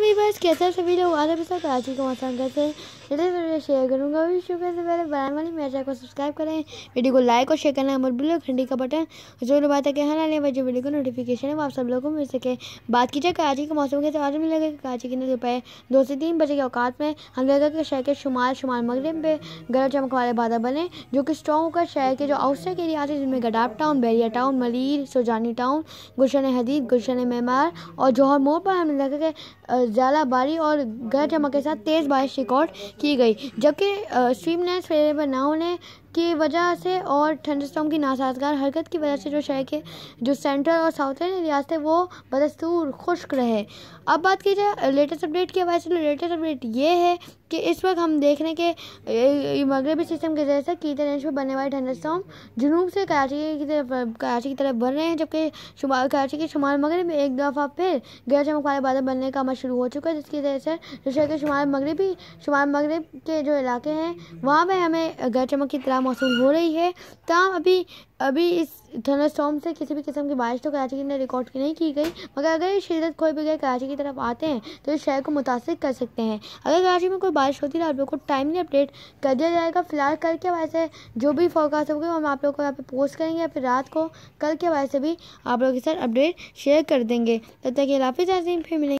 मेरी बस कैसे आप सभी लोग आधे पैसा कराची का मौसम कैसे लेटेस्ट वीडियो शेयर करूँगा वीडियो से पहले बनाने वाली मेरे चैनल को सब्सक्राइब करें वीडियो को लाइक और शेयर करना और बिल्कुल घंटी का बटन जो लोग बात है कि हाँ आने जो वीडियो को नोटिफिकेशन है वो आप सब लोगों को मिल सके बात की जाए कराची के मौसम कैसे आज लगेगा कराची के दोपहर दो से तीन बजे के अवकात में हम लगेगा कि शहर के शुमाल शुमाल मगरब में गरज चमक वाले बाधा बने जो कि स्ट्रॉग होकर शहर के जो आउटसाइड के लिए आते हैं जिनमें गडाप टाउन बैरिया टाउन मलिर सोजानी टाउन गुलशन हदीद गुलशन मेमार और जौहर मोड़ पर हमें लगेगा झालाबारी और गरज चमक के साथ तेज़ बारिश रिकॉर्ड की गई जबकि स्ट्रीम लाइन फ्लेवर न होने की वजह से और ठंडस्टॉम की नासाजगार हरकत की वजह से जो शहर के जो सेंट्रल और साउथर्न थे वो बदस्तूर खुश्क रहे अब बात की जाए लेटेस्ट अपडेट की वजह से लेटेस्ट अपडेट ये है कि इस वक्त हम देख रहे हैं कि मगरबी सिस्टम की वजह से कीते रेंज पर बनने वाले ठंडस्टॉम जुनूब से कराची की तरफ कराची की तरफ बढ़ रहे हैं जबकि शुमार कराची के शुमार मगरब में एक दफ़ा फिर गैर चमक वाले बादल बनने का अमल शुरू हो चुका है जिसकी वजह से जो शहर के शुमार मगरबी शुमार मगरब के जो इलाके हैं वहाँ पर हमें गैर चमक की तरफ ज़्यादा मौसू हो रही है तमाम अभी अभी इस थंडर स्टॉम से किसी भी किस्म की बारिश तो कराची ने रिकॉर्ड की नहीं की गई मगर अगर ये शिदत खोए बगैर कराची की तरफ आते हैं तो इस शहर को मुतासर कर सकते हैं अगर कराची में कोई बारिश होती है आप लोग को टाइमली अपडेट कर दिया जाएगा फिलहाल कल के हवाले से जो भी फोकास्ट होगी हम आप लोग को यहाँ पर पोस्ट करेंगे या फिर रात को कल के हवाले से भी आप लोगों के साथ अपडेट शेयर कर देंगे तब तक ये लाफिज आजीम फिर मिलेंगे